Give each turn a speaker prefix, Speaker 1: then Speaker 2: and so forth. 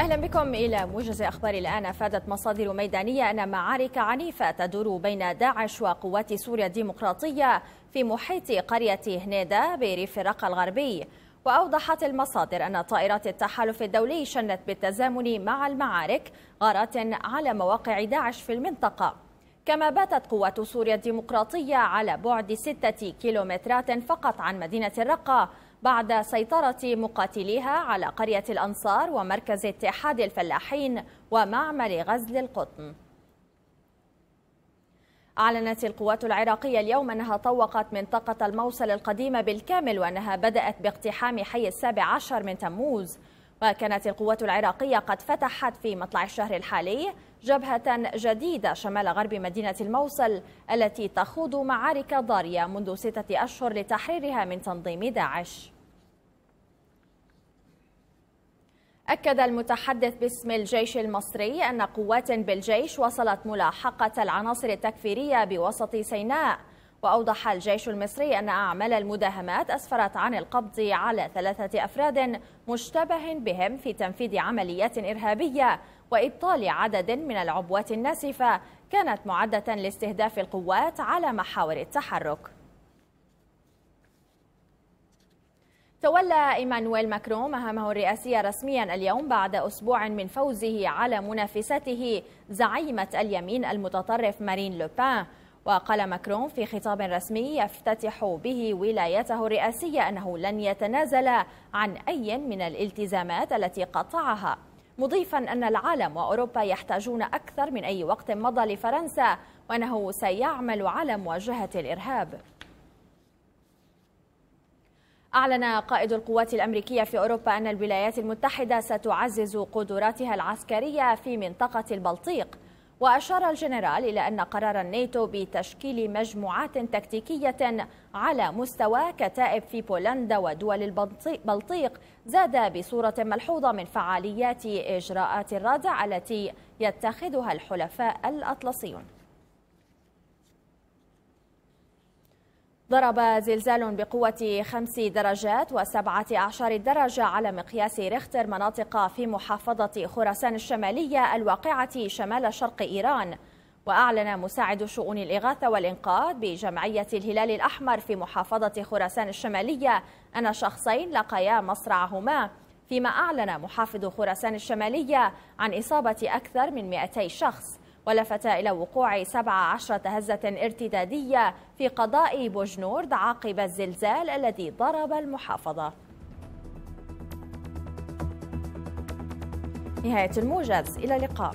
Speaker 1: أهلا بكم إلى موجز أخبار الآن أفادت مصادر ميدانية أن معارك عنيفة تدور بين داعش وقوات سوريا الديمقراطية في محيط قرية هنيدة بريف الرقه الغربي وأوضحت المصادر أن طائرات التحالف الدولي شنت بالتزامن مع المعارك غارات على مواقع داعش في المنطقة كما باتت قوات سوريا الديمقراطية على بعد ستة كيلومترات فقط عن مدينة الرقة بعد سيطرة مقاتليها على قرية الأنصار ومركز اتحاد الفلاحين ومعمل غزل القطن أعلنت القوات العراقية اليوم أنها طوقت منطقة الموصل القديمة بالكامل وأنها بدأت باقتحام حي السابع عشر من تموز وكانت القوات العراقية قد فتحت في مطلع الشهر الحالي جبهة جديدة شمال غرب مدينة الموصل التي تخوض معارك ضارية منذ ستة أشهر لتحريرها من تنظيم داعش أكد المتحدث باسم الجيش المصري أن قوات بالجيش وصلت ملاحقة العناصر التكفيرية بوسط سيناء وأوضح الجيش المصري أن أعمال المداهمات أسفرت عن القبض على ثلاثة أفراد مشتبه بهم في تنفيذ عمليات إرهابية وإبطال عدد من العبوات الناسفة كانت معدة لاستهداف القوات على محاور التحرك تولى إيمانويل ماكرون مهامه الرئاسية رسميا اليوم بعد أسبوع من فوزه على منافسته زعيمة اليمين المتطرف مارين لوبان وقال ماكرون في خطاب رسمي يفتتح به ولايته الرئاسية أنه لن يتنازل عن أي من الالتزامات التي قطعها مضيفا أن العالم وأوروبا يحتاجون أكثر من أي وقت مضى لفرنسا وأنه سيعمل على مواجهة الإرهاب أعلن قائد القوات الأمريكية في أوروبا أن الولايات المتحدة ستعزز قدراتها العسكرية في منطقة البلطيق وأشار الجنرال إلى أن قرار الناتو بتشكيل مجموعات تكتيكية على مستوى كتائب في بولندا ودول البلطيق زاد بصورة ملحوظة من فعاليات إجراءات الرادع التي يتخذها الحلفاء الأطلسيون ضرب زلزال بقوة خمس درجات وسبعة أعشار درجة على مقياس ريختر مناطق في محافظة خراسان الشمالية الواقعة شمال شرق إيران وأعلن مساعد شؤون الإغاثة والإنقاذ بجمعية الهلال الأحمر في محافظة خراسان الشمالية أن شخصين لقيا مصرعهما فيما أعلن محافظ خراسان الشمالية عن إصابة أكثر من 200 شخص ولفت إلى وقوع 17 هزة ارتدادية في قضاء بوجنورد عقب الزلزال الذي ضرب المحافظة نهاية الموجز إلى اللقاء